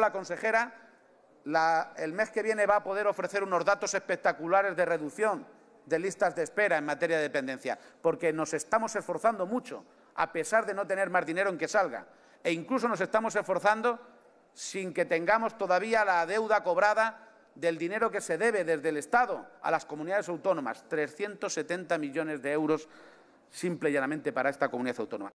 La consejera el mes que viene va a poder ofrecer unos datos espectaculares de reducción de listas de espera en materia de dependencia, porque nos estamos esforzando mucho, a pesar de no tener más dinero en que salga, e incluso nos estamos esforzando sin que tengamos todavía la deuda cobrada del dinero que se debe desde el Estado a las comunidades autónomas, 370 millones de euros simple y llanamente para esta comunidad autónoma.